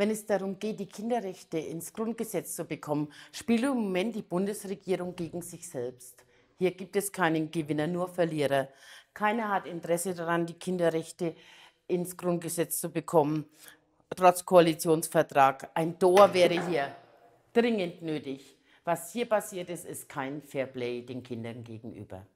wenn es darum geht, die Kinderrechte ins Grundgesetz zu bekommen, spielt im Moment die Bundesregierung gegen sich selbst. Hier gibt es keinen Gewinner, nur Verlierer. Keiner hat Interesse daran, die Kinderrechte ins Grundgesetz zu bekommen, trotz Koalitionsvertrag. Ein Tor wäre hier dringend nötig. Was hier passiert ist, ist kein Fairplay den Kindern gegenüber.